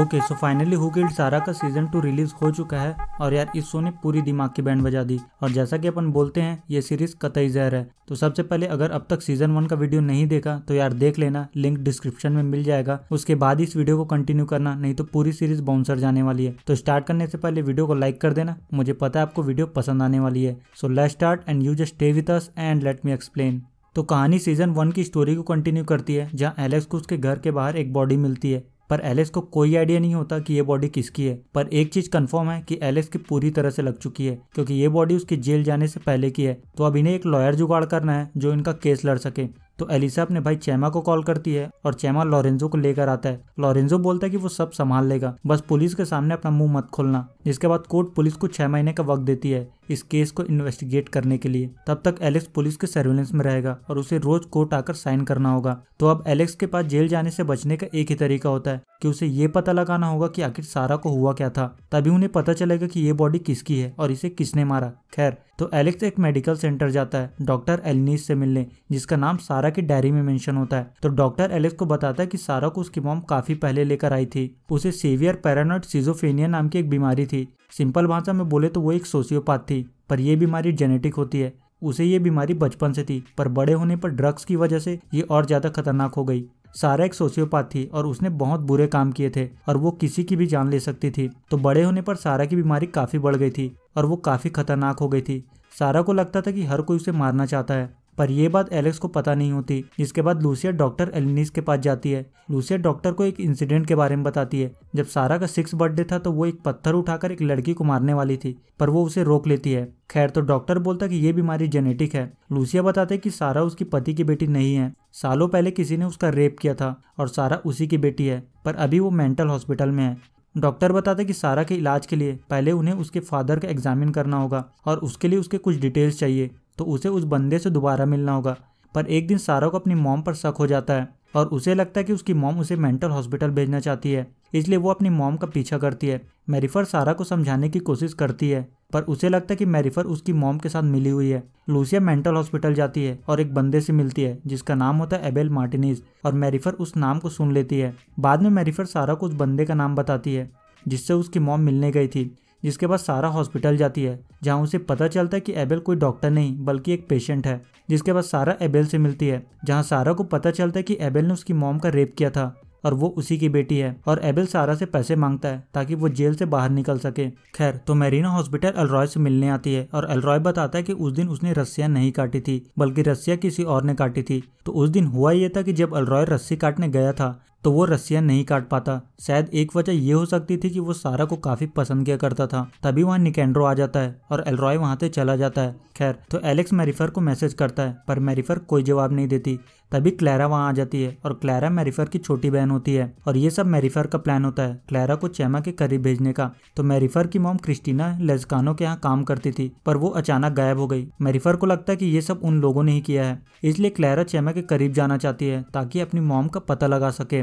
okay so finally who killed Sara का season two release हो चुका है और यार इस शो ने पूरी दिमाग की बैंड बजा दी और जैसा कि अपन बोलते हैं ये सीरीज कतई जहर है तो सबसे पहले अगर अब तक सीजन वन का वीडियो नहीं देखा तो यार देख लेना लिंक डिस्क्रिप्शन में मिल जाएगा उसके बाद इस वीडियो को कंटिन्यू करना नहीं तो पूरी सीरीज बाउंसर जाने वाली है तो स्टार्ट करने से पहले वीडियो को लाइक कर देना मुझे पता है आपको वीडियो पसंद आने वाली है so let start and you just stay with us and let me explain तो कहानी सीजन वन की स्टोरी को कंटिन्यू करती है जहाँ एलेक्स को उसके घर के बाहर एक बॉडी मिलती है पर एलिस को कोई आइडिया नहीं होता कि ये बॉडी किसकी है पर एक चीज कंफर्म है कि एलिस की पूरी तरह से लग चुकी है क्योंकि ये बॉडी उसके जेल जाने से पहले की है तो अब इन्हें एक लॉयर जुगाड़ करना है जो इनका केस लड़ सके तो एलिसा अपने भाई चैमा को कॉल करती है और चैमा लॉरेंजो को लेकर आता है लॉरेंजो बोलता है कि वो सब संभाल लेगा बस पुलिस के सामने अपना मुंह मत खोलना जिसके बाद कोर्ट पुलिस को छह महीने का वक्त देती है इस केस को इन्वेस्टिगेट करने के लिए तब तक एलेक्स पुलिस के सर्विलेंस में रहेगा और उसे रोज कोर्ट आकर साइन करना होगा तो अब एलेक्स के पास जेल जाने से बचने का एक ही तरीका होता है कि उसे ये पता लगाना होगा कि आखिर सारा को हुआ क्या था तभी उन्हें पता चलेगा कि ये बॉडी किसकी है और इसे किसने मारा खैर तो एलेक्स एक मेडिकल सेंटर जाता है डॉक्टर एलनीस से मिलने जिसका नाम सारा की डायरी में मेंशन होता है तो डॉक्टर एलेक्स को बताता है कि सारा को उसकी मॉम काफी पहले लेकर आई थी उसे सीवियर पैरानोइड सीजोफेनिया नाम की एक बीमारी थी सिंपल भाषा में बोले तो वो एक सोशियोपाथ थी पर यह बीमारी जेनेटिक होती है उसे ये बीमारी बचपन से थी पर बड़े होने पर ड्रग्स की वजह से ये और ज़्यादा खतरनाक हो गई सारा एक सोशियोपाथ थी और उसने बहुत बुरे काम किए थे और वो किसी की भी जान ले सकती थी तो बड़े होने पर सारा की बीमारी काफ़ी बढ़ गई थी और वो काफ़ी खतरनाक हो गई थी सारा को लगता था कि हर कोई उसे मारना चाहता है पर यह बात एलेक्स को पता नहीं होती जिसके बाद लूसिया डॉक्टर एलिनिस के पास जाती है लूसिया डॉक्टर को एक इंसिडेंट के बारे में बताती है जब सारा का सिक्स बर्थडे था तो वो एक पत्थर उठाकर एक लड़की को मारने वाली थी पर वो उसे रोक लेती है खैर तो डॉक्टर बोलता कि ये बीमारी जेनेटिक है लूसिया बताते कि सारा उसकी पति की बेटी नहीं है सालों पहले किसी ने उसका रेप किया था और सारा उसी की बेटी है पर अभी वो मेंटल हॉस्पिटल में है डॉक्टर बताते कि सारा के इलाज के लिए पहले उन्हें उसके फादर का एग्जामिन करना होगा और उसके लिए उसके कुछ डिटेल्स चाहिए तो उसे उस बंदे से दोबारा मिलना होगा पर एक दिन सारा को अपनी मॉम पर शक हो जाता है और उसे लगता है कि उसकी मॉम उसे मेंटल हॉस्पिटल भेजना चाहती है इसलिए वो अपनी मॉम का पीछा करती है मेरीफर सारा को समझाने की कोशिश करती है पर उसे लगता है कि मैरिफर उसकी मॉम के साथ मिली हुई है लूसिया मेंटल हॉस्पिटल जाती है और एक बंदे से मिलती है जिसका नाम होता है एबेल मार्टिनीज और मैरिफर उस नाम को सुन लेती है बाद में मैरिफर सारा को उस बंदे का नाम बताती है जिससे उसकी मॉम मिलने गई थी जिसके बाद सारा हॉस्पिटल जाती है जहाँ उसे पता चलता है कि एबेल कोई डॉक्टर नहीं बल्कि एक पेशेंट है जिसके बाद सारा एबेल से मिलती है जहाँ सारा को पता चलता है कि एबेल ने उसकी मॉम का रेप किया था और वो उसी की बेटी है और एबिल सारा से पैसे मांगता है ताकि वो जेल से बाहर निकल सके खैर तो मेरीना हॉस्पिटल अलरॉय से मिलने आती है और अलरॉय बताता है कि उस दिन उसने रस्सियाँ नहीं काटी थी बल्कि रस्सियाँ किसी और ने काटी थी तो उस दिन हुआ यह था कि जब अलरॉय रस्सी काटने गया था तो वो रस्सियाँ नहीं काट पाता शायद एक वजह यह हो सकती थी कि वो सारा को काफी पसंद किया करता था तभी वहाँ निकेंड्रो आ जाता है और एलरॉय वहाँ से चला जाता है खैर तो एलेक्स मैरिफर को मैसेज करता है पर मैरिफर कोई जवाब नहीं देती तभी क्लैरा वहाँ आ जाती है और क्लैरा मैरिफर की छोटी बहन होती है और ये सब मैरिफर का प्लान होता है क्लैरा को चैमा के करीब भेजने का तो मैरिफर की मोम क्रिस्टीना लेजकानो के यहाँ काम करती थी पर वो अचानक गायब हो गई मैरिफर को लगता है कि ये सब उन लोगों ने ही किया है इसलिए क्लैरा चैमा के करीब जाना चाहती है ताकि अपनी मोम का पता लगा सके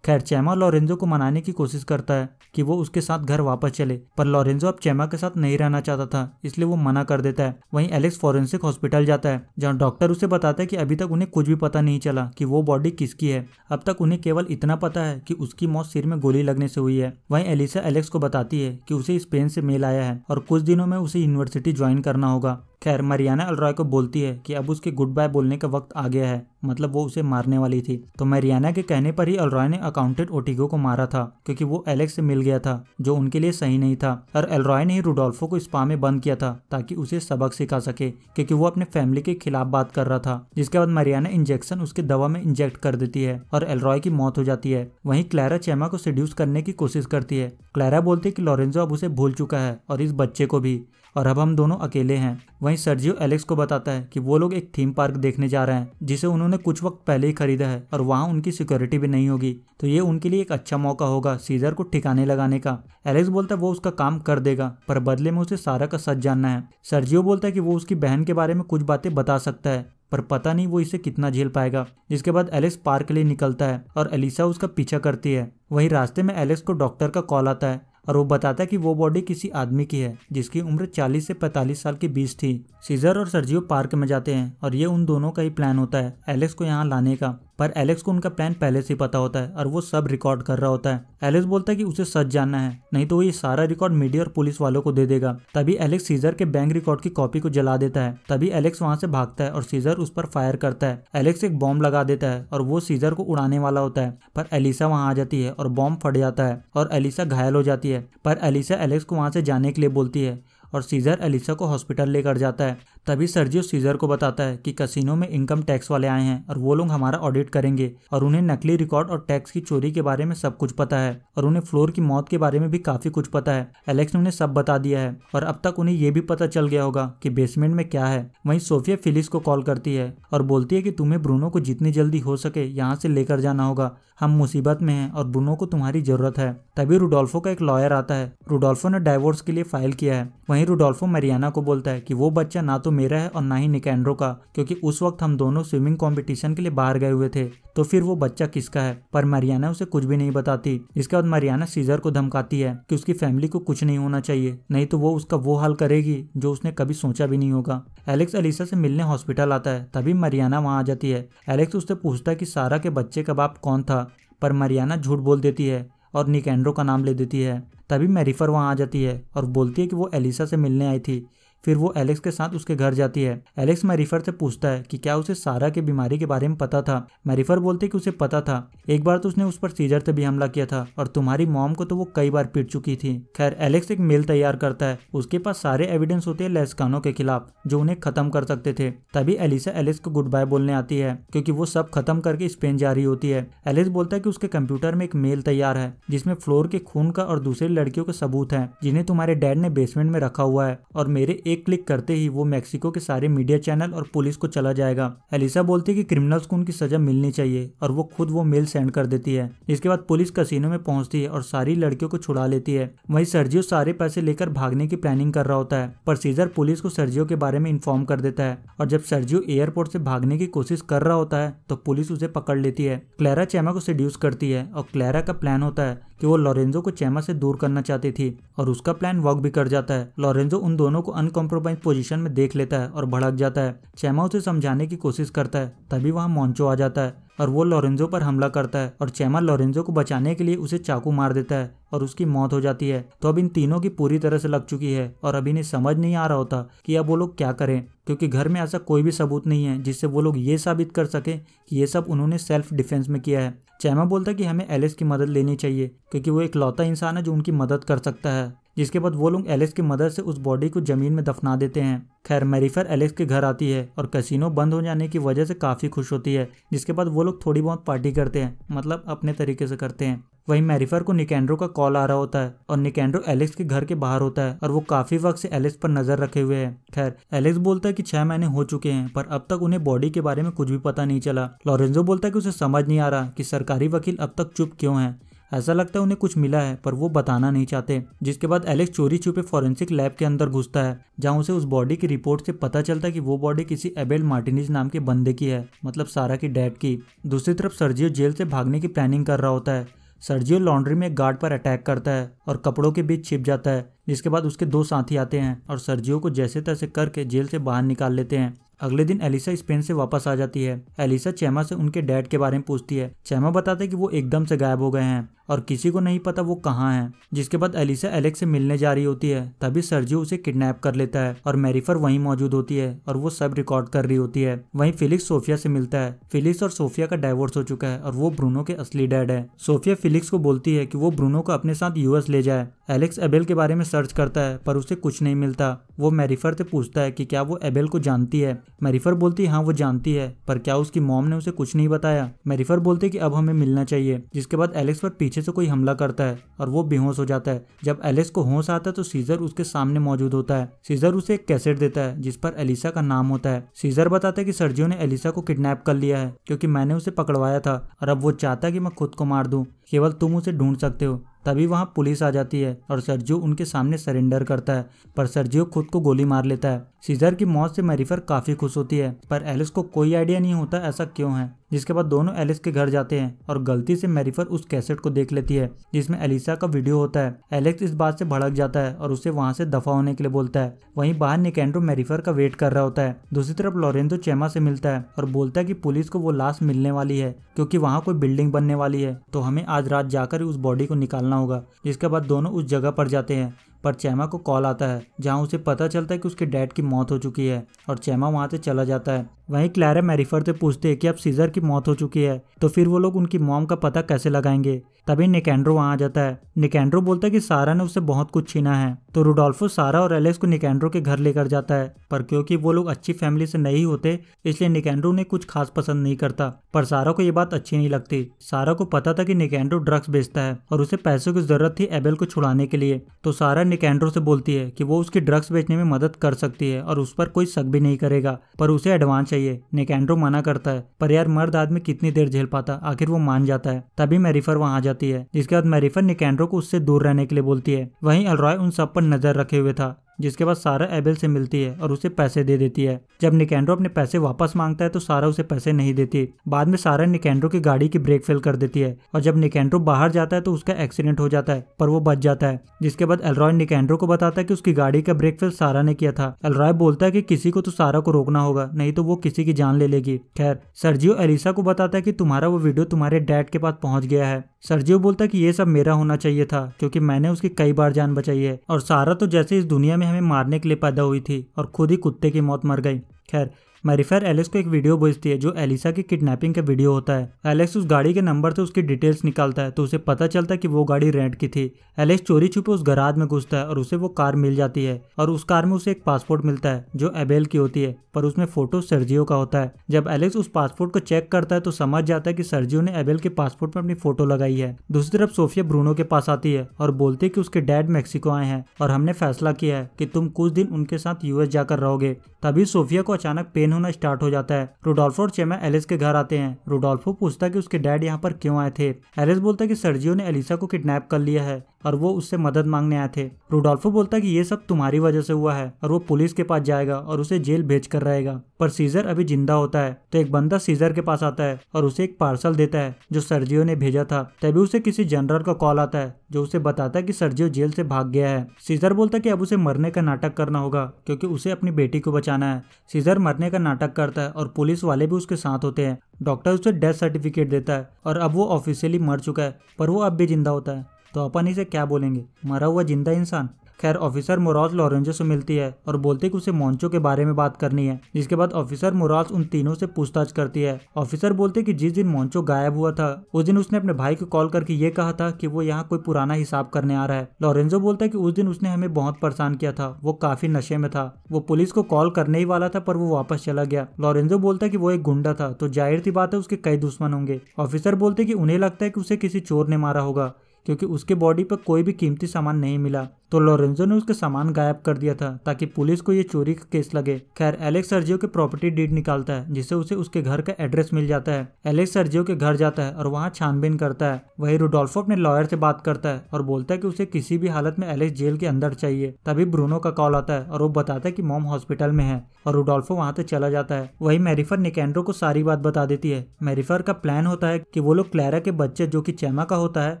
खैर चैमा लॉरेंजो को मनाने की कोशिश करता है कि वो उसके साथ घर वापस चले पर लॉरेंजो अब चैमा के साथ नहीं रहना चाहता था इसलिए वो मना कर देता है वहीं एलेक्स फॉरेंसिक हॉस्पिटल जाता है जहाँ डॉक्टर उसे बताता है कि अभी तक उन्हें कुछ भी पता नहीं चला कि वो बॉडी किसकी है अब तक उन्हें केवल इतना पता है कि उसकी मौत सिर में गोली लगने से हुई है वहीं एलिसा एलेक्स को बताती है कि उसे स्पेन से मेल आया है और कुछ दिनों में उसे यूनिवर्सिटी ज्वाइन करना होगा खैर मरियाना अलरॉय को बोलती है कि अब उसके गुड बाय बोलने का वक्त आ गया है मतलब वो उसे मारने वाली थी तो मरियाना के कहने पर ही अलरॉय ने अकाउंटेंट ओटिगो को मारा था क्योंकि वो एलेक्स से मिल गया था जो उनके लिए सही नहीं था और एलरॉय ने ही रूडोल्फो को स्पा में बंद किया था ताकि उसे सबक सिखा सके क्योंकि वो अपने फैमिली के खिलाफ बात कर रहा था जिसके बाद मरियाना इंजेक्शन उसके दवा में इंजेक्ट कर देती है और एलरॉय की मौत हो जाती है वही क्लैरा चेमा को सिड्यूस करने की कोशिश करती है क्लैरा बोलती है की लॉरेंजो अब उसे भूल चुका है और इस बच्चे को भी और अब हम दोनों अकेले हैं वहीं सर्जियो एलेक्स को बताता है कि वो लोग एक थीम पार्क देखने जा रहे हैं जिसे उन्होंने कुछ वक्त पहले ही खरीदा है और वहाँ उनकी सिक्योरिटी भी नहीं होगी तो तो ये उनके लिए एक अच्छा मौका होगा सीजर को ठिकाने लगाने का एलेक्स बोलता है वो उसका काम कर देगा पर बदले में उसे सारा का सच जानना है सर्जियो बोलता है कि वो उसकी बहन के बारे में कुछ बातें बता सकता है पर पता नहीं वो इसे कितना झेल पाएगा जिसके बाद एलेक्स पार्क के लिए निकलता है और एलिसा उसका पीछा करती है वहीं रास्ते में एलेक्स को डॉक्टर का कॉल आता है और वो बताता है कि वो बॉडी किसी आदमी की है जिसकी उम्र 40 से 45 साल के बीच थी सीजर और सर्जियो पार्क में जाते हैं और ये उन दोनों का ही प्लान होता है एलेक्स को यहाँ लाने का पर एलेक्स को उनका प्लान पहले से पता होता है और वो सब रिकॉर्ड कर रहा होता है एलेक्स बोलता है कि उसे सच जानना है नहीं तो वो ये सारा रिकॉर्ड मीडिया और पुलिस वालों को दे देगा तभी एलेक्स सीजर के बैंक रिकॉर्ड की कॉपी को जला देता है तभी एलेक्स वहाँ से भागता है और सीजर उस पर फायर करता है एलेक्स एक बॉम्ब लगा देता है और वो सीजर को उड़ाने वाला होता है पर एलिसा वहाँ आ जाती है और बॉम्ब फट जाता है और एलिसा घायल हो जाती है पर एलिसा एलेक्स को वहाँ से जाने के लिए बोलती है और सीजर एलिसा को हॉस्पिटल लेकर जाता है तभी सर्जियो सीजर को बताता है कि कसिनो में इनकम टैक्स वाले आए हैं और वो लोग हमारा ऑडिट करेंगे और उन्हें नकली रिकॉर्ड और टैक्स की चोरी के बारे में सब कुछ पता है और उन्हें फ्लोर की मौत के बारे में भी काफी कुछ पता है एलेक्स ने उन्हें सब बता दिया है और अब तक उन्हें ये भी पता चल गया होगा की बेसमेंट में क्या है वही सोफिया फिलिस को कॉल करती है और बोलती है की तुम्हें ब्रूनो को जितनी जल्दी हो सके यहाँ से लेकर जाना होगा हम मुसीबत में हैं और ब्रूनो को तुम्हारी जरूरत है तभी रुडोल्फो का एक लॉयर आता है रुडोल्फो ने डाइवोर्स के लिए फाइल किया है वहीं रुडोल्फो मरियाना को बोलता है कि वो बच्चा ना तो मेरा है और ना ही निकेंड्रो का क्योंकि उस वक्त हम दोनों स्विमिंग कॉम्पिटिशन के लिए बाहर गए हुए थे तो फिर वो बच्चा किसका है पर मरियाना उसे कुछ भी नहीं बताती इसके बाद मरियाना सीजर को धमकाती है कि उसकी फैमिली को कुछ नहीं होना चाहिए नहीं तो वो उसका वो हाल करेगी जो उसने कभी सोचा भी नहीं होगा एलेक्स अलीसा से मिलने हॉस्पिटल आता है तभी मरियाना वहाँ आ जाती है एलेक्स उससे पूछता है कि सारा के बच्चे का बाप कौन था पर मरियाना झूठ बोल देती है और निकेंड्रो का नाम ले देती है तभी मैरिफर वहाँ आ जाती है और बोलती है कि वो एलिसा से मिलने आई थी फिर वो एलेक्स के साथ उसके घर जाती है एलेक्स मैरिफर से पूछता है कि क्या उसे सारा की बीमारी के बारे में पता था मैरिफर बोलते कि उसे पता था एक बार तो उसने उस पर सीजर से भी हमला किया था और तुम्हारी मॉम को तो वो कई बार पीट चुकी थी खैर एलेक्स एक मेल तैयार करता है उसके पास सारे एविडेंस होते हैं लेस्कानों के खिलाफ जो उन्हें खत्म कर सकते थे तभी एलिसा एलेक्स को गुड बाय बोलने आती है क्योंकि वो सब खत्म करके स्पेन जा रही होती है एलेक्स बोलता है कि उसके कंप्यूटर में एक मेल तैयार है जिसमें फ्लोर के खून का और दूसरी लड़कियों के सबूत है जिन्हें तुम्हारे डैड ने बेसमेंट में रखा हुआ है और मेरे एक क्लिक करते ही वो मैक्सिको के सारे मीडिया चैनल और पुलिस को चला जाएगा एलिसा बोलती है कि क्रिमिनल्स को उनकी सजा मिलनी चाहिए और वो खुद वो मेल सेंड कर देती है इसके बाद पुलिस कसीनो में पहुंचती है और सारी लड़कियों को छुड़ा लेती है वही सर्जियो सारे पैसे लेकर भागने की प्लानिंग कर रहा होता है पर सीजर पुलिस को सर्जियो के बारे में इन्फॉर्म कर देता है और जब सर्जियो एयरपोर्ट से भागने की कोशिश कर रहा होता है तो पुलिस उसे पकड़ लेती है क्लैरा चैमा को सड्यूस करती है और क्लैरा का प्लान होता है कि वो लॉरेंजो को चैमा से दूर करना चाहती थी और उसका प्लान वर्क भी कर जाता है लॉरेंजो उन दोनों को अन कॉम्प्रोमाइज पोजीशन में देख लेता है और भड़क जाता है चैमा उसे समझाने की कोशिश करता है तभी वहाँ मोन्चो आ जाता है और वो लॉरेंजो पर हमला करता है और चैमा लॉरेंजो को बचाने के लिए उसे चाकू मार देता है और उसकी मौत हो जाती है तो अब इन तीनों की पूरी तरह से लग चुकी है और अभी इन्हें समझ नहीं आ रहा होता कि अब वो लोग क्या करें क्योंकि घर में ऐसा कोई भी सबूत नहीं है जिससे वो लोग ये साबित कर सके कि ये सब उन्होंने सेल्फ डिफेंस में किया है चैमा बोलता है कि हमें एलिस की मदद लेनी चाहिए क्योंकि वो एक लौता इंसान है जो उनकी मदद कर सकता है जिसके बाद वो लोग एलेक्स की मदद से उस बॉडी को जमीन में दफना देते हैं खैर मेरीफर एलेक्स के घर आती है और कैसीनो बंद हो जाने की वजह से काफ़ी खुश होती है जिसके बाद वो लोग थोड़ी बहुत पार्टी करते हैं मतलब अपने तरीके से करते हैं वहीं मेरीफर को निकेंड्रो का कॉल आ रहा होता है और निकेंड्रो एलेक्स के घर के बाहर होता है और वो काफी वक्त से एलेक्स पर नजर रखे हुए है खैर एलेक्स बोलता है कि छह महीने हो चुके हैं पर अब तक उन्हें बॉडी के बारे में कुछ भी पता नहीं चला लॉरेंजो बोलता है कि उसे समझ नहीं आ रहा कि सरकारी वकील अब तक चुप क्यों है ऐसा लगता है उन्हें कुछ मिला है पर वो बताना नहीं चाहते जिसके बाद एलेक्स चोरी छुपे फॉरेंसिक लैब के अंदर घुसता है जहाँ उसे उस बॉडी की रिपोर्ट से पता चलता है कि वो बॉडी किसी एबेल मार्टिनिज नाम के बंदे की है मतलब सारा की डैड की दूसरी तरफ सर्जियो जेल से भागने की प्लानिंग कर रहा होता है सर्जियो लॉन्ड्री में गार्ड पर अटैक करता है और कपड़ों के बीच छिप जाता है जिसके बाद उसके दो साथी आते हैं और सर्जियो को जैसे तैसे करके जेल से बाहर निकाल लेते हैं अगले दिन एलिसा स्पेन से वापस आ जाती है एलिसा चैमा से उनके डैड के बारे में पूछती है चैमा बताते है कि वो एकदम से गायब हो गए हैं और किसी को नहीं पता वो कहाँ है जिसके बाद एलिसा एलेक्स से मिलने जा रही होती है तभी सर्जियो उसे किडनैप कर लेता है और मेरीफर वहीं मौजूद होती है और वो सब रिकॉर्ड कर रही होती है वहीं फिलिक्स सोफिया से मिलता है फिलिक्स और सोफिया का डाइवोर्स हो चुका है और वो ब्रूनो के असली डैड है सोफिया फिलिक्स को बोलती है की वो ब्रूनो को अपने साथ यूएस ले जाए एलेक्स एबेल के बारे में सर्च करता है पर उसे कुछ नहीं मिलता वो मेरीफर से पूछता है कि क्या वो एबेल को जानती है मेरीफर बोलती है हाँ वो जानती है पर क्या उसकी मॉम ने उसे कुछ नहीं बताया मेरीफर बोलती कि अब हमें मिलना चाहिए जिसके बाद एलेक्स पर पीछे पीछे से कोई हमला करता है और वो बेहोश हो जाता है जब एलिस को होश आता है तो सीजर उसके सामने मौजूद होता है सीजर उसे एक कैसेट देता है जिस पर एलिसा का नाम होता है सीजर बताता है कि सर्जियो ने एलिसा को किडनैप कर लिया है क्योंकि मैंने उसे पकड़वाया था और अब वो चाहता है कि मैं खुद को मार दूं केवल तुम उसे ढूंढ सकते हो तभी वहाँ पुलिस आ जाती है और सर्जियो उनके सामने सरेंडर करता है पर सर्जियो खुद को गोली मार लेता है सीजर की मौत से मैरिफर काफी खुश होती है पर एलिस को कोई आइडिया नहीं होता ऐसा क्यों है जिसके बाद दोनों एलिस के घर जाते हैं और गलती से मेरीफर उस कैसेट को देख लेती है जिसमें एलिसा का वीडियो होता है एलेक्स इस बात से भड़क जाता है और उसे वहां से दफा होने के लिए बोलता है वहीं बाहर निकेंड्रो मेरीफर का वेट कर रहा होता है दूसरी तरफ लोरेंदो चेमा से मिलता है और बोलता है की पुलिस को वो लाश मिलने वाली है क्यूँकी वहाँ कोई बिल्डिंग बनने वाली है तो हमें आज रात जाकर उस बॉडी को निकालना होगा जिसके बाद दोनों उस जगह पर जाते हैं पर चैमा को कॉल आता है जहाँ उसे पता चलता है कि उसके डैड की मौत हो चुकी है और चैमा वहाँ से चला जाता है वहीं क्लैरा मैरिफर से पूछते हैं कि अब सीजर की मौत हो चुकी है तो फिर वो लोग उनकी मॉम का पता कैसे लगाएंगे तभी निकेंड्रो वहाँ आ जाता है निकेंड्रो बोलता है कि सारा ने उसे बहुत कुछ छीना है तो रुडोल्फो सारा और एलेक्स को निकेंड्रो के घर लेकर जाता है पर क्योंकि वो लोग अच्छी फैमिली से नहीं होते इसलिए निकेंड्रो ने कुछ खास पसंद नहीं करता पर सारा को ये बात अच्छी नहीं लगती सारा को पता था कि निकेंड्रो ड्रग्स बेचता है और उसे पैसों की जरूरत थी एबेल को छुड़ाने के लिए तो सारा कैंड्रो से बोलती है कि वो उसकी ड्रग्स बेचने में मदद कर सकती है और उस पर कोई शक भी नहीं करेगा पर उसे एडवांस चाहिए निकैंड्रो मना करता है पर यार मर्द आदमी कितनी देर झेल पाता आखिर वो मान जाता है तभी मैरिफर वहाँ जाती है जिसके बाद मैरिफर निकैंड्रो को उससे दूर रहने के लिए बोलती है वहीं अलरॉय उन सब पर नजर रखे हुए था जिसके बाद सारा एबेल से मिलती है और उसे पैसे दे देती है जब निकेंड्रो अपने पैसे वापस मांगता है तो सारा उसे पैसे नहीं देती बाद में सारा निकेंड्रो की गाड़ी की ब्रेक फेल कर देती है और जब निकेंड्रो बाहर जाता है तो उसका एक्सीडेंट हो जाता है पर वो बच जाता है जिसके बाद एलरॉय निकेंड्रो को बताता है कि उसकी गाड़ी का ब्रेक फेल सारा ने किया था एलरॉय बोलता है कि किसी को तो सारा को रोकना होगा नहीं तो वो किसी की जान ले लेगी खैर सर्जियो एलिसा को बताता है कि तुम्हारा वो वीडियो तुम्हारे डैड के पास पहुंच गया है सर्जियो बोलता है कि ये सब मेरा होना चाहिए था क्योंकि मैंने उसकी कई बार जान बचाई है और सारा तो जैसे इस दुनिया में में हमें मारने के लिए पैदा हुई थी और खुद ही कुत्ते की मौत मर गई खैर मैरिफायर एलेक्स को एक वीडियो भेजती है जो एलिसा की किडनैपिंग का वीडियो होता है एलेक्स उस गाड़ी के नंबर से उसकी डिटेल्स निकालता है तो उसे पता चलता है कि वो गाड़ी रेंट की थी एलेक्स चोरी छुपे उस गराज में घुसता है और उसे वो कार मिल जाती है और उस कार में उसे एक पासपोर्ट मिलता है जो एबेल की होती है पर उसमें फोटो सर्जियो का होता है जब एलेक्स उस पासपोर्ट को चेक करता है तो समझ जाता है की सर्जियो ने एबेल के पासपोर्ट में अपनी फोटो लगाई है दूसरी तरफ सोफिया ब्रूनो के पास आती है और बोलती है की उसके डैड मेक्सिको आए हैं और हमने फैसला किया है की तुम कुछ दिन उनके साथ यूएस जाकर रहोगे तभी सोफिया को अचानक पेन होना स्टार्ट हो जाता है रोडोल्फो और चेमा एलिस के घर आते हैं रोडोल्फो पूछता है कि उसके डैड यहाँ पर क्यों आए थे एलिस बोलता है कि सर्जियो ने एलिसा को किडनैप कर लिया है और वो उससे मदद मांगने आए थे रोडोल्फो बोलता है कि ये सब तुम्हारी वजह से हुआ है और वो पुलिस के पास जाएगा और उसे जेल भेज कर रहेगा पर सीजर अभी जिंदा होता है तो एक बंदा सीजर के पास आता है और उसे एक पार्सल देता है जो सर्जियो ने भेजा था तभी उसे किसी जनरल का कॉल आता है जो उसे बताता है कि सर्जियो जेल से भाग गया है सीजर बोलता है कि अब उसे मरने का नाटक करना होगा क्योंकि उसे अपनी बेटी को बचाना है सीजर मरने का का नाटक करता है और पुलिस वाले भी उसके साथ होते हैं डॉक्टर उसे डेथ सर्टिफिकेट देता है और अब वो ऑफिशियली मर चुका है पर वो अब भी जिंदा होता है तो अपन इसे क्या बोलेंगे मरा हुआ जिंदा इंसान खैर ऑफिसर मोराज लॉरेंजो से मिलती है और बोलते कि उसे मोन्चो के बारे में बात करनी है जिसके बाद ऑफिसर मोराज उन तीनों से पूछताछ करती है ऑफिसर बोलते कि जिस दिन मोन्चो गायब हुआ था उस दिन उसने अपने भाई को कॉल करके ये कहा था कि वो यहाँ कोई पुराना हिसाब करने आ रहा है लॉरेंजो बोलता है कि उस दिन उसने हमें बहुत परेशान किया था वो काफी नशे में था वो पुलिस को कॉल करने ही वाला था पर वो वापस चला गया लॉरेंजो बोलता है कि वो एक गुंडा था तो जाहिर सी बात है उसके कई दुश्मन होंगे ऑफिसर बोलते कि उन्हें लगता है कि उसे किसी चोर ने मारा होगा क्योंकि उसके बॉडी पर कोई भी कीमती सामान नहीं मिला तो लोरेंजो ने उसके सामान गायब कर दिया था ताकि पुलिस को ये चोरी का केस लगे खैर एलेक्स सर्जियो के प्रॉपर्टी डीड निकालता है जिससे उसे उसके घर का एड्रेस मिल जाता है एलेक्स सर्जियो के घर जाता है और वहाँ छानबीन करता है वही रूडोल्फो अपने लॉयर से बात करता है और बोलता है की उसे किसी भी हालत में एलेक्स जेल के अंदर चाहिए तभी ब्रूनो का कॉल आता है और वो बताता है की मोम हॉस्पिटल में है और रूडोल्फो वहाँ से चला जाता है वही मेरीफर निकेंड्रो को सारी बात बता देती है मेरीफर का प्लान होता है की वो लोग क्लैरा के बच्चे जो की चैमा का होता है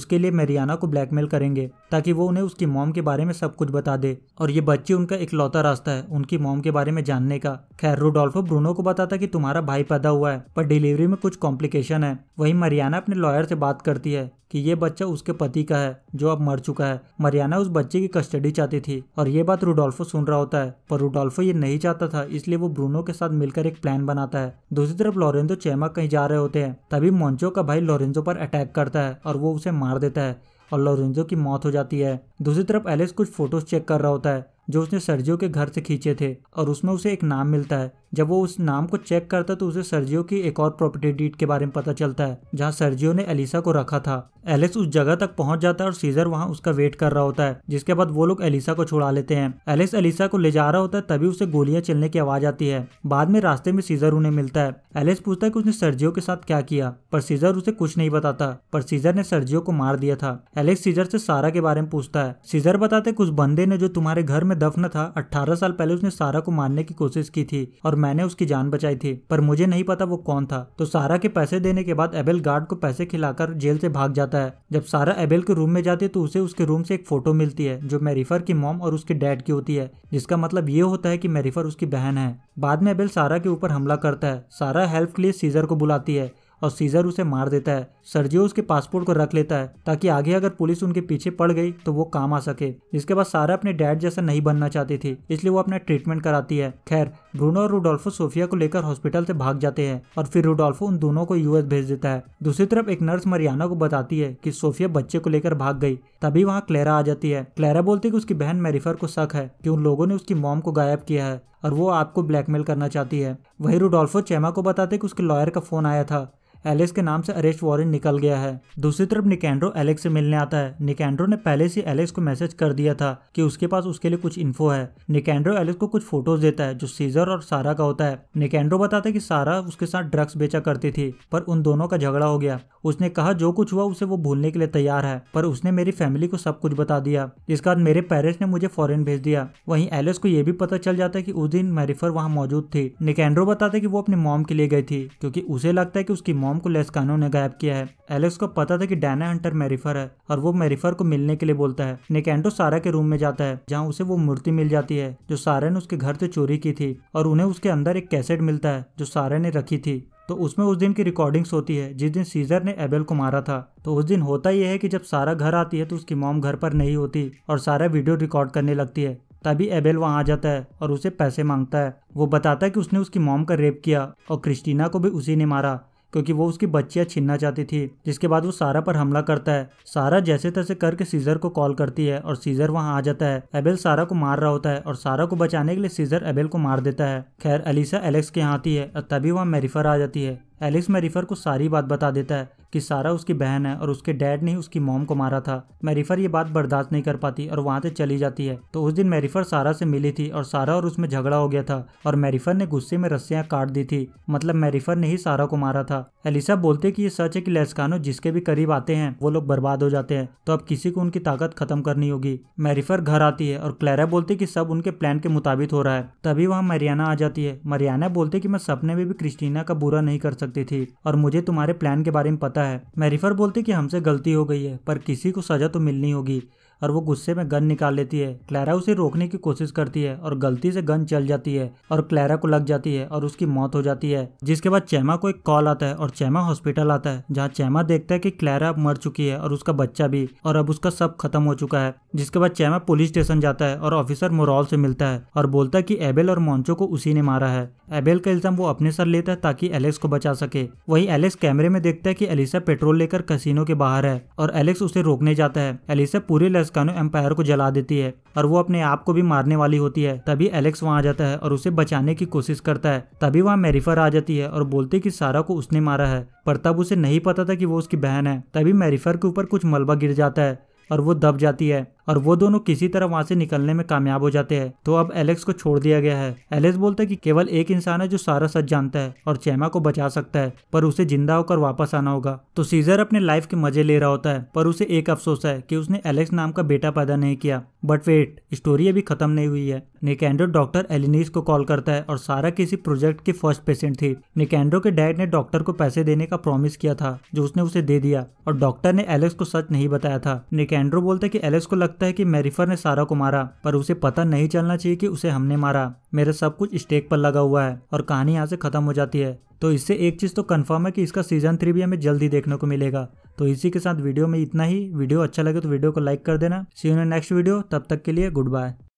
उसके लिए मेरियाना को ब्लैकमेल करेंगे ताकि वो उन्हें उसकी मोम के बारे में सब कुछ बता दे और ये बच्ची उनका इकलौता रास्ता है उनकी मॉम के बारे में जानने का खैर रूडोल्फो ब्रूनो को बताता कि तुम्हारा भाई पैदा हुआ है पर डिलीवरी में कुछ कॉम्प्लिकेशन है वही मरियाना अपने लॉयर से बात करती है कि ये बच्चा उसके पति का है जो अब मर चुका है मरियाना उस बच्चे की कस्टडी चाहती थी और ये बात रूडोल्फो सुन रहा होता है पर रूडोल्फो ये नहीं चाहता था इसलिए वो ब्रूनो के साथ मिलकर एक प्लान बनाता है दूसरी तरफ लॉरेंजो चेमा कहीं जा रहे होते हैं तभी मोन्चो का भाई लॉरेंजो पर अटैक करता है और वो उसे मार देता है और लोरेंजो की मौत हो जाती है दूसरी तरफ एलेक्स कुछ फोटोज चेक कर रहा होता है जो उसने सर्जियो के घर से खींचे थे और उसमें उसे एक नाम मिलता है जब वो उस नाम को चेक करता तो उसे सर्जियो की एक और प्रॉपर्टी डीट के बारे में पता चलता है जहाँ सर्जियो ने एलिसा को रखा था एलिस उस जगह तक पहुंच जाता है और सीजर वहां उसका वेट कर रहा होता है जिसके बाद वो लोग एलिसा को छुड़ा लेते हैं एलिस एलिसा को ले जा रहा होता है तभी उसे गोलियां चलने की आवाज आती है बाद में रास्ते में सीजर उन्हें मिलता है एलिस पूछता है कि उसने सर्जियो के साथ क्या किया पर सीजर उसे कुछ नहीं बताता पर सीजर ने सर्जियो को मार दिया था एलेक्स सीजर से सारा के बारे में पूछता है सीजर बताते कुछ बंदे ने जो तुम्हारे घर में दफन था अट्ठारह साल पहले उसने सारा को मारने की कोशिश की थी और मैंने उसकी जान बचाई थी पर मुझे नहीं पता वो कौन था तो सारा के पैसे देने के बाद एबेल गार्ड को पैसे खिलाकर जेल से भाग जाता है जब सारा एबेल के रूम में जाती है तो उसे उसके रूम से एक फोटो मिलती है जो मेरीफर की मॉम और उसके डैड की होती है जिसका मतलब ये होता है की मेरीफर उसकी बहन है बाद में एबेल सारा के ऊपर हमला करता है सारा हेल्प के लिए सीजर को बुलाती है और सीजर उसे मार देता है सर्जियो उसके पासपोर्ट को रख लेता है ताकि आगे अगर पुलिस उनके पीछे पड़ गई तो वो काम आ सके इसके बाद सारा अपने डैड जैसा नहीं बनना चाहती थी इसलिए वो अपना ट्रीटमेंट कराती है खैर ब्रूनो और रूडोल्फो सोफिया को लेकर हॉस्पिटल से भाग जाते हैं और फिर रूडोल्फो उन दोनों को यूएस भेज देता है दूसरी तरफ एक नर्स मरियाना को बताती है कि सोफिया बच्चे को लेकर भाग गई तभी वहाँ क्लेरा आ जाती है क्लेरा बोलती है कि उसकी बहन मेरीफर को शक है कि उन लोगों ने उसकी मॉम को गायब किया है और वो आपको ब्लैकमेल करना चाहती है वही रूडोल्फो चेमा को बताते कि उसके लॉयर का फोन आया था एलेक्स के नाम से अरेस्ट वारंट निकल गया है दूसरी तरफ निकेंड्रो एलेक्स से मिलने आता है निकेंड्रो ने पहले से एलेक्स को मैसेज कर दिया था कि उसके पास उसके लिए कुछ इन्फो है निकेंड्रो एलेक्स को कुछ फोटोज देता है जो सीजर और सारा का होता है निकेंड्रो बताता है कि सारा उसके साथ ड्रग्स बेचा करती थी पर उन दोनों का झगड़ा हो गया उसने कहा जो कुछ हुआ उसे वो भूलने के लिए तैयार है पर उसने मेरी फैमिली को सब कुछ बता दिया इसके बाद मेरे पेरेंट्स ने मुझे फॉरेन भेज दिया वहीं एलेक्स को यह भी पता चल जाता है कि उस दिन मैरिफर वहाँ मौजूद थी निकेंड्रो बताते कि वो अपनी मॉम के लिए गई थी क्योंकि उसे लगता है कि उसकी मॉम टॉम को लेस्कानो ने गायब किया है एलेक्स को पता था कि डैना हंटर मेरिफर है और वो मेरिफर को मिलने के लिए बोलता है निकेंटो सारा के रूम में जाता है जहाँ उसे वो मूर्ति मिल जाती है जो सारा ने उसके घर से चोरी की थी और उन्हें उसके अंदर एक कैसेट मिलता है जो सारा ने रखी थी तो उसमें उस दिन की रिकॉर्डिंग्स होती है जिस दिन सीजर ने एबेल को मारा था तो उस दिन होता यह है कि जब सारा घर आती है तो उसकी मॉम घर पर नहीं होती और सारा वीडियो रिकॉर्ड करने लगती है तभी एबेल वहाँ आ जाता है और उसे पैसे मांगता है वो बताता है कि उसने उसकी मॉम का रेप किया और क्रिस्टीना को भी उसी ने मारा क्योंकि वो उसकी बच्चियां छीनना चाहती थी जिसके बाद वो सारा पर हमला करता है सारा जैसे तैसे करके सीजर को कॉल करती है और सीजर वहाँ आ जाता है एबेल सारा को मार रहा होता है और सारा को बचाने के लिए सीजर एबेल को मार देता है खैर अलीसा एलेक्स के यहाँ आती है और तभी वहाँ मेरीफर आ जाती है एलेक्स मेरीफर को सारी बात बता देता है कि सारा उसकी बहन है और उसके डैड ने उसकी मोम को मारा था मैरिफर ये बात बर्दाश्त नहीं कर पाती और वहाँ से चली जाती है तो उस दिन मैरिफर सारा से मिली थी और सारा और उसमें झगड़ा हो गया था और मैरिफर ने गुस्से में रस्सियाँ काट दी थी मतलब मैरिफर ने ही सारा को मारा था एलिसा बोलते कि ये सच है कि लेस्कानो जिसके भी करीब आते हैं वो लोग बर्बाद हो जाते हैं तो अब किसी को उनकी ताकत खत्म करनी होगी मैरिफर घर आती है और क्लैरा बोलती कि सब उनके प्लान के मुताबिक हो रहा है तभी वहाँ मरियाना आ जाती है मरियाना बोलते कि मैं सपने में भी क्रिस्टीना का बुरा नहीं कर सकती थी और मुझे तुम्हारे प्लान के बारे में पता सकता है मैरिफर बोलती कि हमसे गलती हो गई है पर किसी को सज़ा तो मिलनी होगी और वो गुस्से में गन निकाल लेती है क्लैरा उसे रोकने की कोशिश करती है और गलती से गन चल जाती है और क्लैरा को लग जाती है और उसकी मौत हो जाती है जिसके बाद चैमा को एक कॉल आता है और चैमा हॉस्पिटल आता है जहाँ चैमा देखता है कि क्लैरा मर चुकी है और उसका बच्चा भी और अब उसका सब खत्म हो चुका है जिसके बाद चैमा पुलिस स्टेशन जाता है और ऑफिसर मोरॉल से मिलता है और बोलता है की एबेल और मोन्चो को उसी ने मारा है एबेल का इल्जाम वो अपने सर लेता है ताकि एलेक्स को बचा सके वही एलेक्स कैमरे में देखता है की एलिसा पेट्रोल लेकर कसिनो के बाहर है और एलेक्स उसे रोकने जाता है एलिसा पूरे लश्कर टस्कानो एम्पायर को जला देती है और वो अपने आप को भी मारने वाली होती है तभी एलेक्स वहाँ आ जाता है और उसे बचाने की कोशिश करता है तभी वहाँ मेरीफर आ जाती है और बोलती है कि सारा को उसने मारा है पर तब उसे नहीं पता था कि वो उसकी बहन है तभी मेरीफर के ऊपर कुछ मलबा गिर जाता है और वो दब जाती है और वो दोनों किसी तरह वहाँ से निकलने में कामयाब हो जाते हैं तो अब एलेक्स को छोड़ दिया गया है एलेक्स बोलता है कि केवल एक इंसान है जो सारा सच जानता है और चैमा को बचा सकता है पर उसे जिंदा होकर वापस आना होगा तो सीजर अपने लाइफ के मजे ले रहा होता है पर उसे एक अफसोस है कि उसने एलेक्स नाम का बेटा पैदा नहीं किया बट वेट स्टोरी अभी खत्म नहीं हुई है निकेंडो डॉक्टर एलिनीस को कॉल करता है और सारा किसी प्रोजेक्ट की फर्स्ट पेशेंट थी निकेंडो के डैड ने डॉक्टर को पैसे देने का प्रॉमिस किया था जो उसने उसे दे दिया और डॉक्टर ने एलेक्स को सच नहीं बताया था निकेंड्रो बोलता है कि एलेक्स को लग लगता है कि मैरिफर ने सारा को मारा पर उसे पता नहीं चलना चाहिए कि उसे हमने मारा मेरा सब कुछ स्टेक पर लगा हुआ है और कहानी यहाँ से खत्म हो जाती है तो इससे एक चीज़ तो कन्फर्म है कि इसका सीजन थ्री भी हमें जल्दी देखने को मिलेगा तो इसी के साथ वीडियो में इतना ही वीडियो अच्छा लगे तो वीडियो को लाइक कर देना सी यू नेक्स्ट वीडियो तब तक के लिए गुड बाय